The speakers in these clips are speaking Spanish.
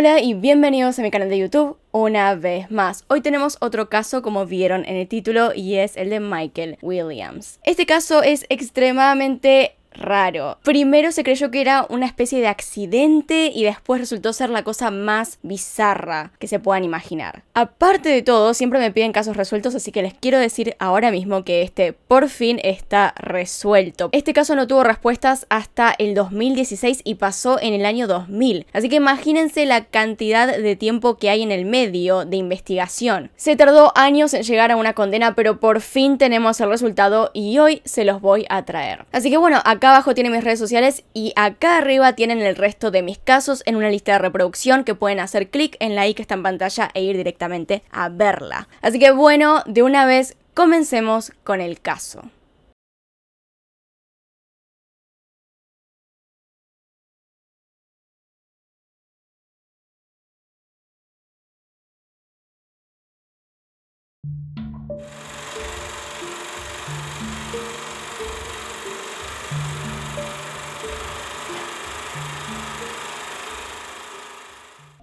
Hola y bienvenidos a mi canal de YouTube una vez más. Hoy tenemos otro caso como vieron en el título y es el de Michael Williams. Este caso es extremadamente raro. Primero se creyó que era una especie de accidente y después resultó ser la cosa más bizarra que se puedan imaginar. Aparte de todo, siempre me piden casos resueltos, así que les quiero decir ahora mismo que este por fin está resuelto. Este caso no tuvo respuestas hasta el 2016 y pasó en el año 2000. Así que imagínense la cantidad de tiempo que hay en el medio de investigación. Se tardó años en llegar a una condena, pero por fin tenemos el resultado y hoy se los voy a traer. Así que bueno, Acá abajo tienen mis redes sociales y acá arriba tienen el resto de mis casos en una lista de reproducción que pueden hacer clic en la i que está en pantalla e ir directamente a verla. Así que bueno, de una vez comencemos con el caso.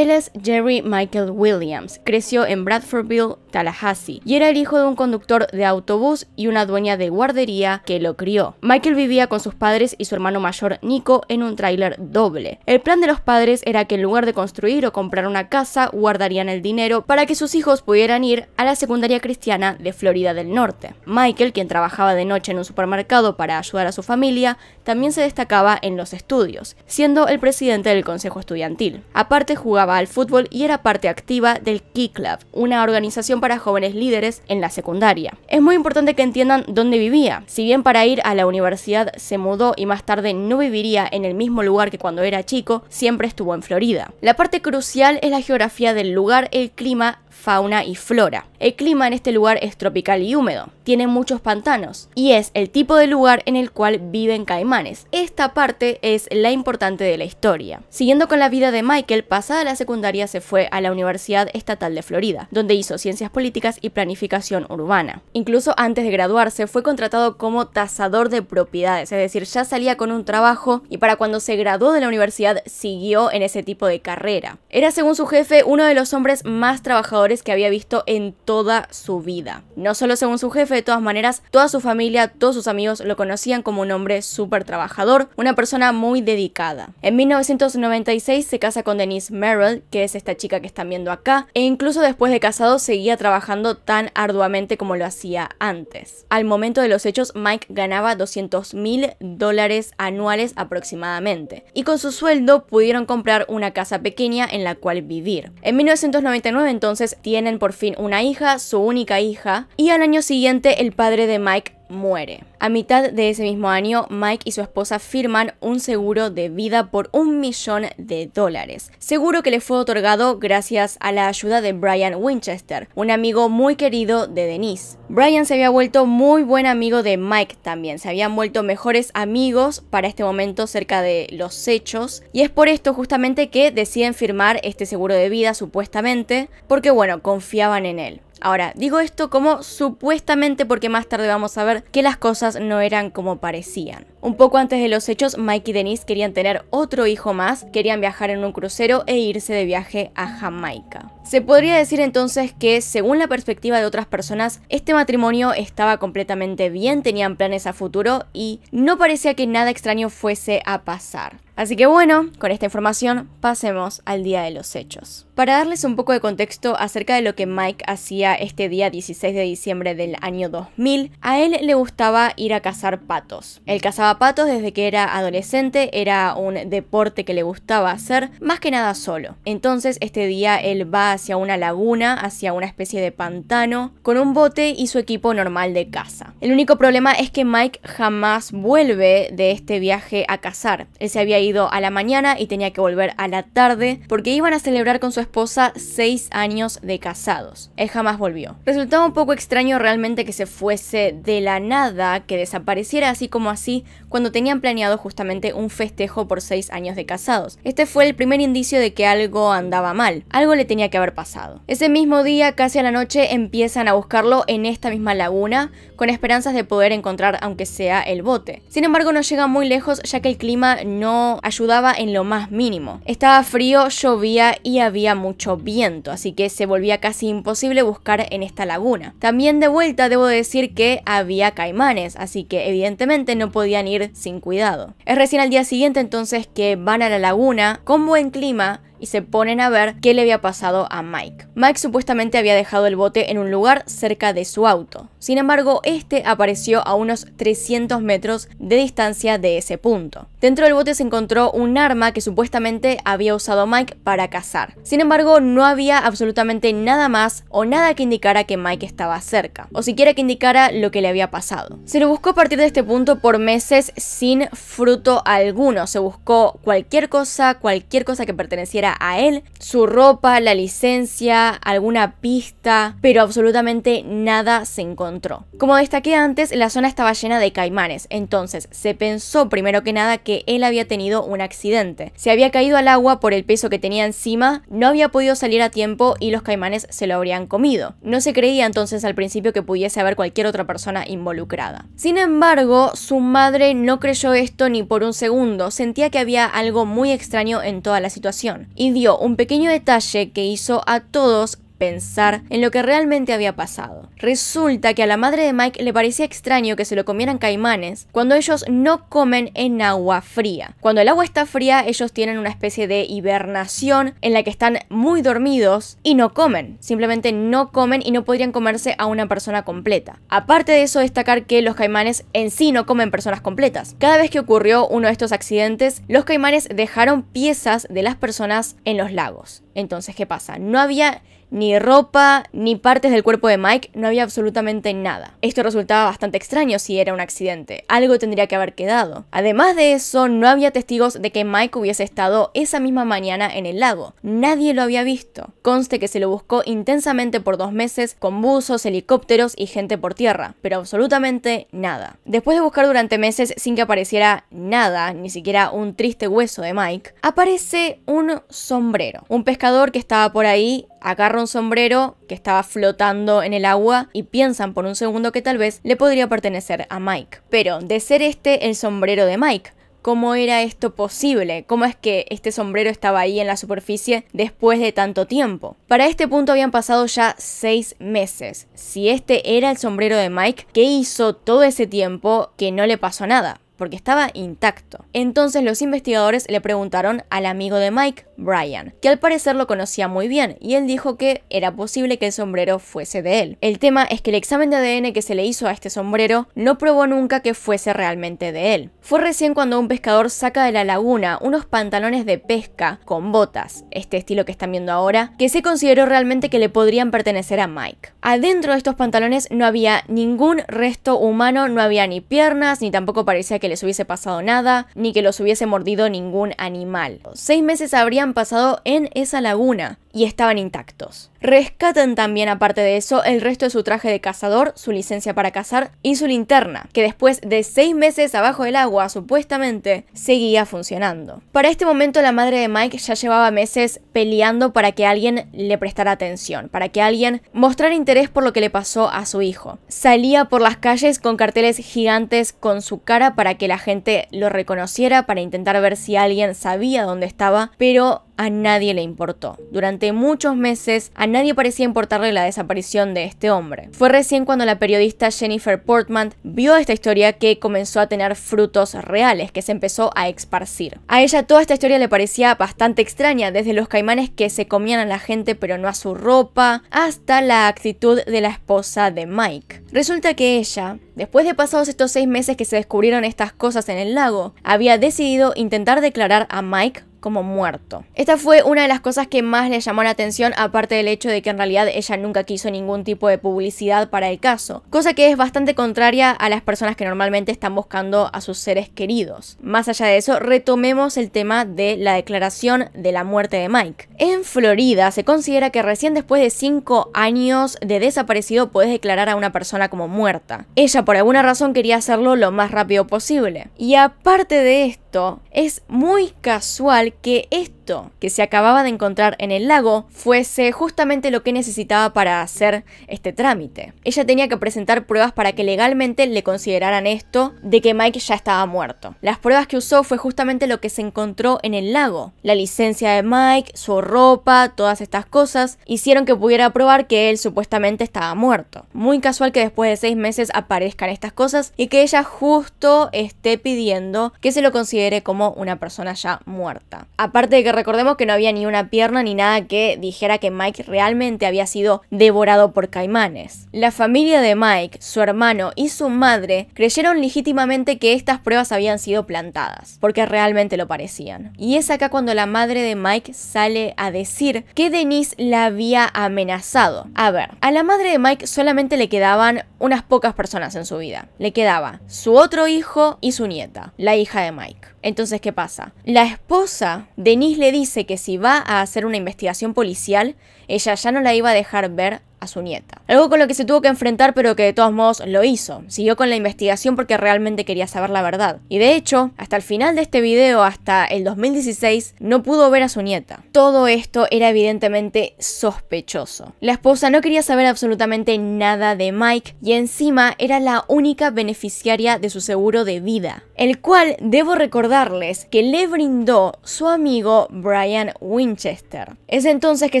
Él es Jerry Michael Williams. Creció en Bradfordville, Tallahassee, y era el hijo de un conductor de autobús y una dueña de guardería que lo crió. Michael vivía con sus padres y su hermano mayor Nico en un tráiler doble. El plan de los padres era que en lugar de construir o comprar una casa, guardarían el dinero para que sus hijos pudieran ir a la secundaria cristiana de Florida del Norte. Michael, quien trabajaba de noche en un supermercado para ayudar a su familia, también se destacaba en los estudios, siendo el presidente del consejo estudiantil. Aparte jugaba al fútbol y era parte activa del Key Club, una organización para jóvenes líderes en la secundaria. Es muy importante que entiendan dónde vivía. Si bien para ir a la universidad se mudó y más tarde no viviría en el mismo lugar que cuando era chico, siempre estuvo en Florida. La parte crucial es la geografía del lugar, el clima, fauna y flora. El clima en este lugar es tropical y húmedo, tiene muchos pantanos y es el tipo de lugar en el cual viven caimanes. Esta parte es la importante de la historia. Siguiendo con la vida de Michael, pasada la secundaria se fue a la Universidad Estatal de Florida, donde hizo ciencias Políticas y Planificación Urbana. Incluso antes de graduarse fue contratado como tasador de propiedades, es decir, ya salía con un trabajo y para cuando se graduó de la universidad siguió en ese tipo de carrera. Era según su jefe uno de los hombres más trabajadores que había visto en toda su vida. No solo según su jefe, de todas maneras, toda su familia, todos sus amigos lo conocían como un hombre súper trabajador, una persona muy dedicada. En 1996 se casa con Denise Merrill, que es esta chica que están viendo acá, e incluso después de casado seguía trabajando tan arduamente como lo hacía antes. Al momento de los hechos, Mike ganaba 200 mil dólares anuales aproximadamente, y con su sueldo pudieron comprar una casa pequeña en la cual vivir. En 1999 entonces tienen por fin una hija, su única hija, y al año siguiente el padre de Mike muere. A mitad de ese mismo año, Mike y su esposa firman un seguro de vida por un millón de dólares. Seguro que le fue otorgado gracias a la ayuda de Brian Winchester, un amigo muy querido de Denise. Brian se había vuelto muy buen amigo de Mike también, se habían vuelto mejores amigos para este momento cerca de los hechos, y es por esto justamente que deciden firmar este seguro de vida supuestamente, porque bueno, confiaban en él. Ahora, digo esto como supuestamente porque más tarde vamos a ver que las cosas no eran como parecían. Un poco antes de los hechos, Mike y Denise querían tener otro hijo más, querían viajar en un crucero e irse de viaje a Jamaica. Se podría decir entonces que, según la perspectiva de otras personas, este matrimonio estaba completamente bien, tenían planes a futuro y no parecía que nada extraño fuese a pasar. Así que bueno, con esta información pasemos al día de los hechos. Para darles un poco de contexto acerca de lo que Mike hacía este día 16 de diciembre del año 2000, a él le gustaba ir a cazar patos. Él cazaba desde que era adolescente era un deporte que le gustaba hacer, más que nada solo. Entonces este día él va hacia una laguna, hacia una especie de pantano, con un bote y su equipo normal de caza. El único problema es que Mike jamás vuelve de este viaje a cazar. Él se había ido a la mañana y tenía que volver a la tarde porque iban a celebrar con su esposa seis años de casados. Él jamás volvió. Resultaba un poco extraño realmente que se fuese de la nada, que desapareciera así como así, cuando tenían planeado justamente un festejo por seis años de casados. Este fue el primer indicio de que algo andaba mal, algo le tenía que haber pasado. Ese mismo día, casi a la noche, empiezan a buscarlo en esta misma laguna, con esperanzas de poder encontrar aunque sea el bote. Sin embargo, no llega muy lejos ya que el clima no ayudaba en lo más mínimo. Estaba frío, llovía y había mucho viento, así que se volvía casi imposible buscar en esta laguna. También de vuelta debo decir que había caimanes, así que evidentemente no podían ir sin cuidado. Es recién al día siguiente entonces que van a la laguna con buen clima y se ponen a ver qué le había pasado a Mike. Mike supuestamente había dejado el bote en un lugar cerca de su auto. Sin embargo, este apareció a unos 300 metros de distancia de ese punto. Dentro del bote se encontró un arma que supuestamente había usado Mike para cazar. Sin embargo, no había absolutamente nada más o nada que indicara que Mike estaba cerca, o siquiera que indicara lo que le había pasado. Se lo buscó a partir de este punto por meses sin fruto alguno. Se buscó cualquier cosa, cualquier cosa que perteneciera a él. Su ropa, la licencia, alguna pista, pero absolutamente nada se encontró. Como destaqué antes, la zona estaba llena de caimanes, entonces se pensó primero que nada que él había tenido un accidente. Se había caído al agua por el peso que tenía encima, no había podido salir a tiempo y los caimanes se lo habrían comido. No se creía entonces al principio que pudiese haber cualquier otra persona involucrada. Sin embargo, su madre no creyó esto ni por un segundo, sentía que había algo muy extraño en toda la situación y dio un pequeño detalle que hizo a todos pensar en lo que realmente había pasado. Resulta que a la madre de Mike le parecía extraño que se lo comieran caimanes cuando ellos no comen en agua fría. Cuando el agua está fría, ellos tienen una especie de hibernación en la que están muy dormidos y no comen. Simplemente no comen y no podrían comerse a una persona completa. Aparte de eso, destacar que los caimanes en sí no comen personas completas. Cada vez que ocurrió uno de estos accidentes, los caimanes dejaron piezas de las personas en los lagos. Entonces, ¿qué pasa? No había ni ropa, ni partes del cuerpo de Mike, no había absolutamente nada. Esto resultaba bastante extraño si era un accidente, algo tendría que haber quedado. Además de eso, no había testigos de que Mike hubiese estado esa misma mañana en el lago, nadie lo había visto. Conste que se lo buscó intensamente por dos meses con buzos, helicópteros y gente por tierra, pero absolutamente nada. Después de buscar durante meses sin que apareciera nada, ni siquiera un triste hueso de Mike, aparece un sombrero. Un pescador que estaba por ahí agarra un sombrero que estaba flotando en el agua y piensan por un segundo que tal vez le podría pertenecer a Mike. Pero de ser este el sombrero de Mike, ¿cómo era esto posible? ¿Cómo es que este sombrero estaba ahí en la superficie después de tanto tiempo? Para este punto habían pasado ya seis meses. Si este era el sombrero de Mike, ¿qué hizo todo ese tiempo que no le pasó nada? porque estaba intacto. Entonces los investigadores le preguntaron al amigo de Mike, Brian, que al parecer lo conocía muy bien, y él dijo que era posible que el sombrero fuese de él. El tema es que el examen de ADN que se le hizo a este sombrero no probó nunca que fuese realmente de él. Fue recién cuando un pescador saca de la laguna unos pantalones de pesca con botas, este estilo que están viendo ahora, que se consideró realmente que le podrían pertenecer a Mike. Adentro de estos pantalones no había ningún resto humano, no había ni piernas, ni tampoco parecía que les hubiese pasado nada, ni que los hubiese mordido ningún animal. Seis meses habrían pasado en esa laguna y estaban intactos. Rescatan también, aparte de eso, el resto de su traje de cazador, su licencia para cazar y su linterna, que después de seis meses abajo del agua, supuestamente, seguía funcionando. Para este momento, la madre de Mike ya llevaba meses peleando para que alguien le prestara atención, para que alguien mostrara interés por lo que le pasó a su hijo. Salía por las calles con carteles gigantes con su cara para que la gente lo reconociera, para intentar ver si alguien sabía dónde estaba, pero a nadie le importó. Durante muchos meses a nadie parecía importarle la desaparición de este hombre. Fue recién cuando la periodista Jennifer Portman vio esta historia que comenzó a tener frutos reales, que se empezó a esparcir. A ella toda esta historia le parecía bastante extraña, desde los caimanes que se comían a la gente pero no a su ropa, hasta la actitud de la esposa de Mike. Resulta que ella, después de pasados estos seis meses que se descubrieron estas cosas en el lago, había decidido intentar declarar a Mike como muerto. Esta fue una de las cosas que más le llamó la atención, aparte del hecho de que en realidad ella nunca quiso ningún tipo de publicidad para el caso, cosa que es bastante contraria a las personas que normalmente están buscando a sus seres queridos. Más allá de eso, retomemos el tema de la declaración de la muerte de Mike. En Florida se considera que recién después de 5 años de desaparecido puedes declarar a una persona como muerta. Ella por alguna razón quería hacerlo lo más rápido posible. Y aparte de esto, es muy casual que es que se acababa de encontrar en el lago fuese justamente lo que necesitaba para hacer este trámite. Ella tenía que presentar pruebas para que legalmente le consideraran esto de que Mike ya estaba muerto. Las pruebas que usó fue justamente lo que se encontró en el lago. La licencia de Mike, su ropa, todas estas cosas hicieron que pudiera probar que él supuestamente estaba muerto. Muy casual que después de seis meses aparezcan estas cosas y que ella justo esté pidiendo que se lo considere como una persona ya muerta. Aparte de que recordemos que no había ni una pierna ni nada que dijera que Mike realmente había sido devorado por caimanes. La familia de Mike, su hermano y su madre creyeron legítimamente que estas pruebas habían sido plantadas, porque realmente lo parecían. Y es acá cuando la madre de Mike sale a decir que Denise la había amenazado. A ver, a la madre de Mike solamente le quedaban unas pocas personas en su vida. Le quedaba su otro hijo y su nieta, la hija de Mike. Entonces, ¿qué pasa? La esposa, Denise le dice que si va a hacer una investigación policial, ella ya no la iba a dejar ver a su nieta. Algo con lo que se tuvo que enfrentar pero que de todos modos lo hizo. Siguió con la investigación porque realmente quería saber la verdad. Y de hecho, hasta el final de este video, hasta el 2016, no pudo ver a su nieta. Todo esto era evidentemente sospechoso. La esposa no quería saber absolutamente nada de Mike y encima era la única beneficiaria de su seguro de vida. El cual debo recordarles que le brindó su amigo Brian Winchester. Es entonces que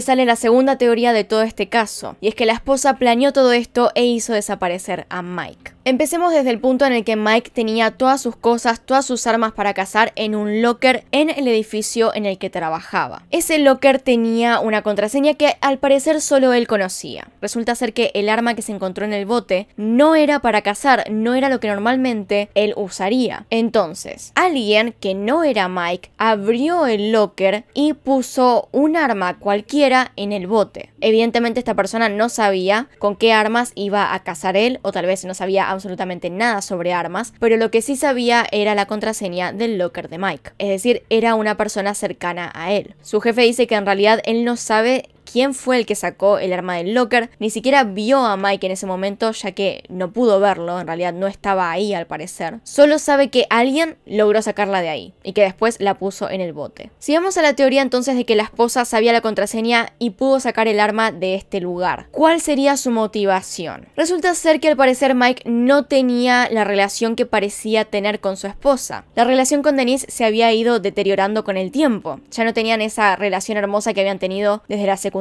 sale la segunda teoría de todo este caso es que la esposa planeó todo esto e hizo desaparecer a Mike. Empecemos desde el punto en el que Mike tenía todas sus cosas, todas sus armas para cazar en un locker en el edificio en el que trabajaba. Ese locker tenía una contraseña que al parecer solo él conocía. Resulta ser que el arma que se encontró en el bote no era para cazar, no era lo que normalmente él usaría. Entonces, alguien que no era Mike abrió el locker y puso un arma cualquiera en el bote. Evidentemente esta persona no sabía con qué armas iba a cazar él o tal vez no sabía absolutamente nada sobre armas, pero lo que sí sabía era la contraseña del locker de Mike, es decir, era una persona cercana a él. Su jefe dice que en realidad él no sabe quién fue el que sacó el arma del locker. Ni siquiera vio a Mike en ese momento, ya que no pudo verlo, en realidad no estaba ahí al parecer. Solo sabe que alguien logró sacarla de ahí y que después la puso en el bote. Si vamos a la teoría entonces de que la esposa sabía la contraseña y pudo sacar el arma de este lugar, ¿cuál sería su motivación? Resulta ser que al parecer Mike no tenía la relación que parecía tener con su esposa. La relación con Denise se había ido deteriorando con el tiempo. Ya no tenían esa relación hermosa que habían tenido desde la secundaria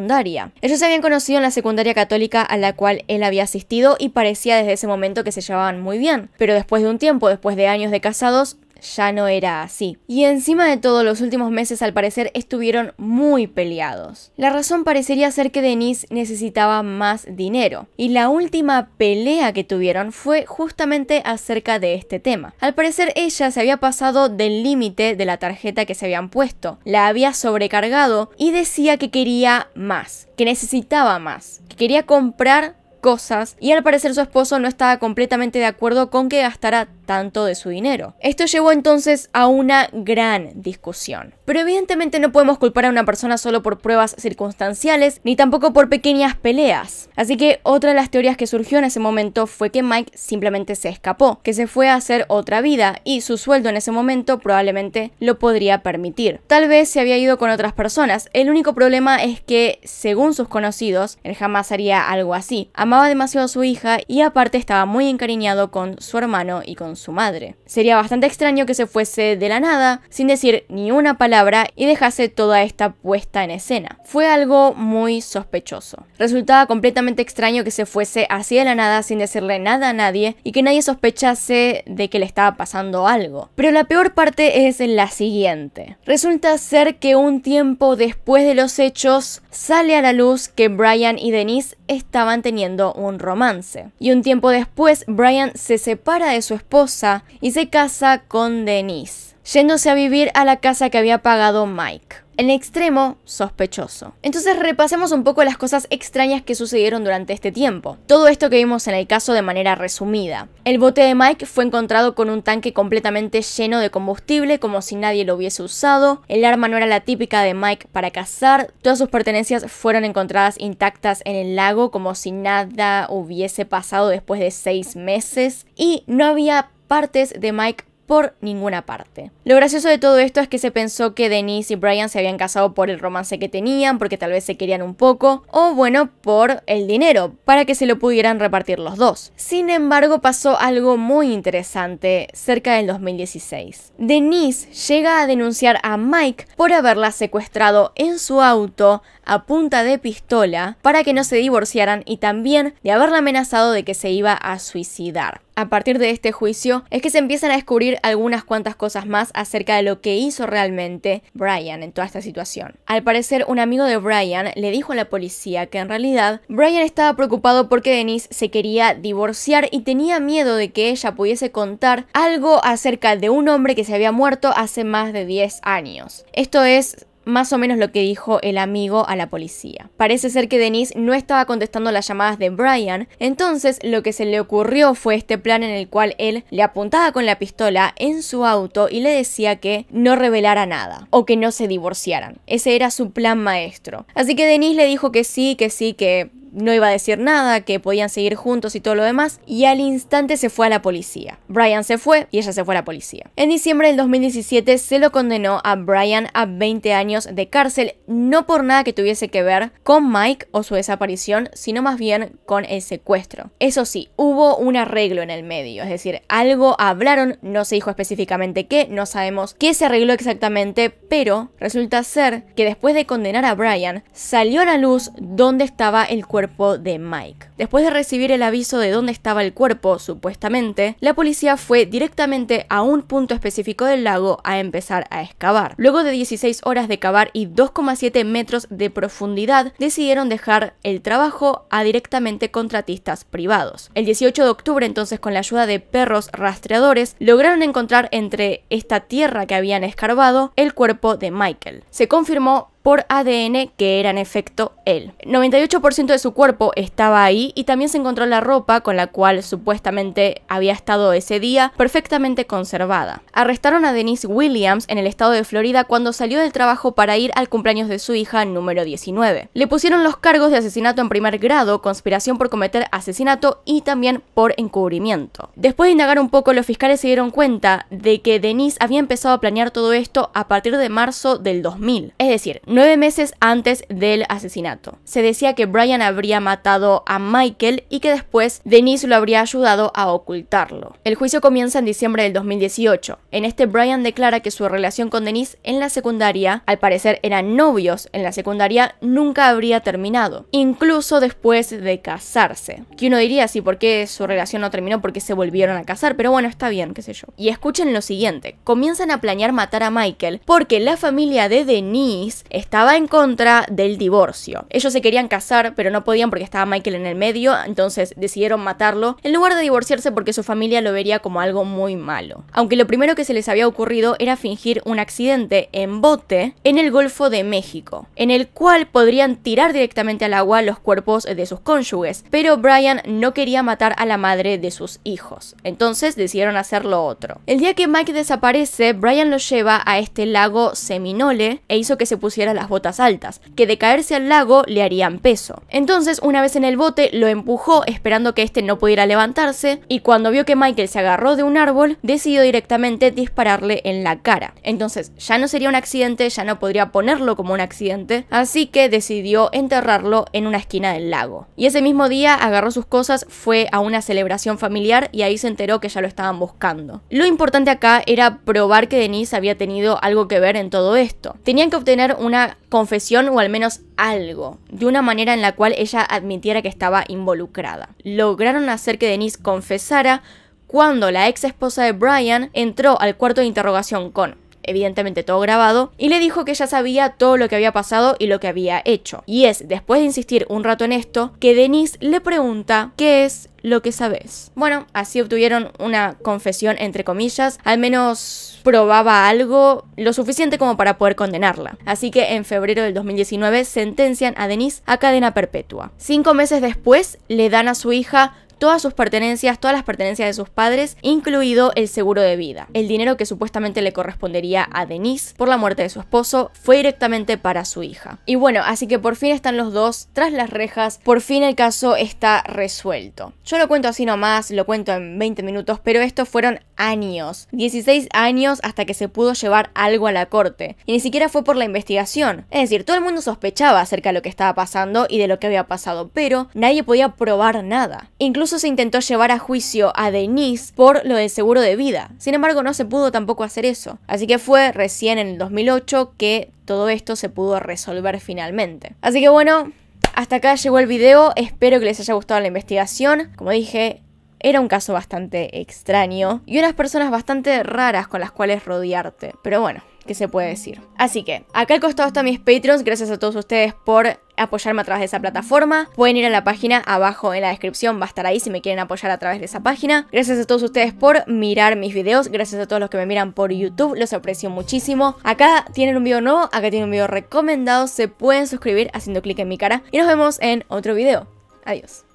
ellos se habían conocido en la secundaria católica a la cual él había asistido y parecía desde ese momento que se llevaban muy bien, pero después de un tiempo, después de años de casados, ya no era así. Y encima de todo, los últimos meses al parecer estuvieron muy peleados. La razón parecería ser que Denise necesitaba más dinero, y la última pelea que tuvieron fue justamente acerca de este tema. Al parecer ella se había pasado del límite de la tarjeta que se habían puesto, la había sobrecargado y decía que quería más, que necesitaba más, que quería comprar cosas y al parecer su esposo no estaba completamente de acuerdo con que gastara tanto de su dinero. Esto llevó entonces a una gran discusión. Pero evidentemente no podemos culpar a una persona solo por pruebas circunstanciales, ni tampoco por pequeñas peleas. Así que otra de las teorías que surgió en ese momento fue que Mike simplemente se escapó, que se fue a hacer otra vida y su sueldo en ese momento probablemente lo podría permitir. Tal vez se había ido con otras personas, el único problema es que, según sus conocidos, él jamás haría algo así. Amaba demasiado a su hija y aparte estaba muy encariñado con su hermano y con su madre. Sería bastante extraño que se fuese de la nada, sin decir ni una palabra y dejase toda esta puesta en escena. Fue algo muy sospechoso. Resultaba completamente extraño que se fuese así de la nada sin decirle nada a nadie y que nadie sospechase de que le estaba pasando algo. Pero la peor parte es la siguiente. Resulta ser que un tiempo después de los hechos sale a la luz que Brian y Denise estaban teniendo un romance. Y un tiempo después Brian se separa de su esposa y se casa con Denise, yéndose a vivir a la casa que había pagado Mike. En extremo, sospechoso. Entonces repasemos un poco las cosas extrañas que sucedieron durante este tiempo. Todo esto que vimos en el caso de manera resumida. El bote de Mike fue encontrado con un tanque completamente lleno de combustible, como si nadie lo hubiese usado. El arma no era la típica de Mike para cazar. Todas sus pertenencias fueron encontradas intactas en el lago, como si nada hubiese pasado después de seis meses. Y no había partes de Mike por ninguna parte. Lo gracioso de todo esto es que se pensó que Denise y Brian se habían casado por el romance que tenían, porque tal vez se querían un poco, o bueno, por el dinero, para que se lo pudieran repartir los dos. Sin embargo, pasó algo muy interesante cerca del 2016. Denise llega a denunciar a Mike por haberla secuestrado en su auto a punta de pistola para que no se divorciaran y también de haberla amenazado de que se iba a suicidar. A partir de este juicio es que se empiezan a descubrir algunas cuantas cosas más acerca de lo que hizo realmente Brian en toda esta situación. Al parecer, un amigo de Brian le dijo a la policía que en realidad Brian estaba preocupado porque Denise se quería divorciar y tenía miedo de que ella pudiese contar algo acerca de un hombre que se había muerto hace más de 10 años. Esto es más o menos lo que dijo el amigo a la policía. Parece ser que Denise no estaba contestando las llamadas de Brian, entonces lo que se le ocurrió fue este plan en el cual él le apuntaba con la pistola en su auto y le decía que no revelara nada o que no se divorciaran. Ese era su plan maestro. Así que Denise le dijo que sí, que sí, que no iba a decir nada, que podían seguir juntos y todo lo demás, y al instante se fue a la policía. Brian se fue y ella se fue a la policía. En diciembre del 2017 se lo condenó a Brian a 20 años de cárcel, no por nada que tuviese que ver con Mike o su desaparición, sino más bien con el secuestro. Eso sí, hubo un arreglo en el medio, es decir, algo hablaron, no se dijo específicamente qué, no sabemos qué se arregló exactamente, pero resulta ser que después de condenar a Brian, salió a la luz dónde estaba el cuerpo de Mike. Después de recibir el aviso de dónde estaba el cuerpo, supuestamente, la policía fue directamente a un punto específico del lago a empezar a excavar. Luego de 16 horas de cavar y 2,7 metros de profundidad, decidieron dejar el trabajo a directamente contratistas privados. El 18 de octubre, entonces, con la ayuda de perros rastreadores, lograron encontrar entre esta tierra que habían escarbado el cuerpo de Michael. Se confirmó por ADN que era en efecto él. 98% de su cuerpo estaba ahí y también se encontró la ropa con la cual supuestamente había estado ese día perfectamente conservada. Arrestaron a Denise Williams en el estado de Florida cuando salió del trabajo para ir al cumpleaños de su hija número 19. Le pusieron los cargos de asesinato en primer grado, conspiración por cometer asesinato y también por encubrimiento. Después de indagar un poco, los fiscales se dieron cuenta de que Denise había empezado a planear todo esto a partir de marzo del 2000. Es decir, nueve meses antes del asesinato. Se decía que Brian habría matado a Michael y que después Denise lo habría ayudado a ocultarlo. El juicio comienza en diciembre del 2018. En este Brian declara que su relación con Denise en la secundaria, al parecer eran novios en la secundaria, nunca habría terminado, incluso después de casarse. Que uno diría, si ¿por qué su relación no terminó? Porque se volvieron a casar, pero bueno, está bien, qué sé yo. Y escuchen lo siguiente, comienzan a planear matar a Michael porque la familia de Denise estaba en contra del divorcio. Ellos se querían casar, pero no podían porque estaba Michael en el medio, entonces decidieron matarlo, en lugar de divorciarse porque su familia lo vería como algo muy malo. Aunque lo primero que se les había ocurrido era fingir un accidente en bote en el Golfo de México, en el cual podrían tirar directamente al agua los cuerpos de sus cónyuges, pero Brian no quería matar a la madre de sus hijos, entonces decidieron hacer lo otro. El día que Mike desaparece, Brian lo lleva a este lago Seminole e hizo que se pusiera las botas altas, que de caerse al lago le harían peso. Entonces, una vez en el bote, lo empujó esperando que este no pudiera levantarse, y cuando vio que Michael se agarró de un árbol, decidió directamente dispararle en la cara. Entonces, ya no sería un accidente, ya no podría ponerlo como un accidente, así que decidió enterrarlo en una esquina del lago. Y ese mismo día agarró sus cosas, fue a una celebración familiar y ahí se enteró que ya lo estaban buscando. Lo importante acá era probar que Denise había tenido algo que ver en todo esto. Tenían que obtener una confesión o al menos algo, de una manera en la cual ella admitiera que estaba involucrada. Lograron hacer que Denise confesara cuando la ex esposa de Brian entró al cuarto de interrogación con evidentemente todo grabado, y le dijo que ya sabía todo lo que había pasado y lo que había hecho. Y es, después de insistir un rato en esto, que Denise le pregunta qué es lo que sabes. Bueno, así obtuvieron una confesión entre comillas, al menos probaba algo lo suficiente como para poder condenarla. Así que en febrero del 2019 sentencian a Denise a cadena perpetua. Cinco meses después le dan a su hija todas sus pertenencias, todas las pertenencias de sus padres, incluido el seguro de vida. El dinero que supuestamente le correspondería a Denise por la muerte de su esposo fue directamente para su hija. Y bueno, así que por fin están los dos tras las rejas, por fin el caso está resuelto. Yo lo cuento así nomás, lo cuento en 20 minutos, pero estos fueron años, 16 años hasta que se pudo llevar algo a la corte. Y ni siquiera fue por la investigación. Es decir, todo el mundo sospechaba acerca de lo que estaba pasando y de lo que había pasado, pero nadie podía probar nada. Incluso Incluso se intentó llevar a juicio a Denise por lo del seguro de vida. Sin embargo, no se pudo tampoco hacer eso. Así que fue recién en el 2008 que todo esto se pudo resolver finalmente. Así que bueno, hasta acá llegó el video. Espero que les haya gustado la investigación. Como dije, era un caso bastante extraño y unas personas bastante raras con las cuales rodearte. Pero bueno, que se puede decir. Así que acá al costado están mis Patreons, gracias a todos ustedes por apoyarme a través de esa plataforma. Pueden ir a la página abajo en la descripción, va a estar ahí si me quieren apoyar a través de esa página. Gracias a todos ustedes por mirar mis videos, gracias a todos los que me miran por YouTube, los aprecio muchísimo. Acá tienen un video nuevo, acá tienen un video recomendado, se pueden suscribir haciendo clic en mi cara y nos vemos en otro video. Adiós.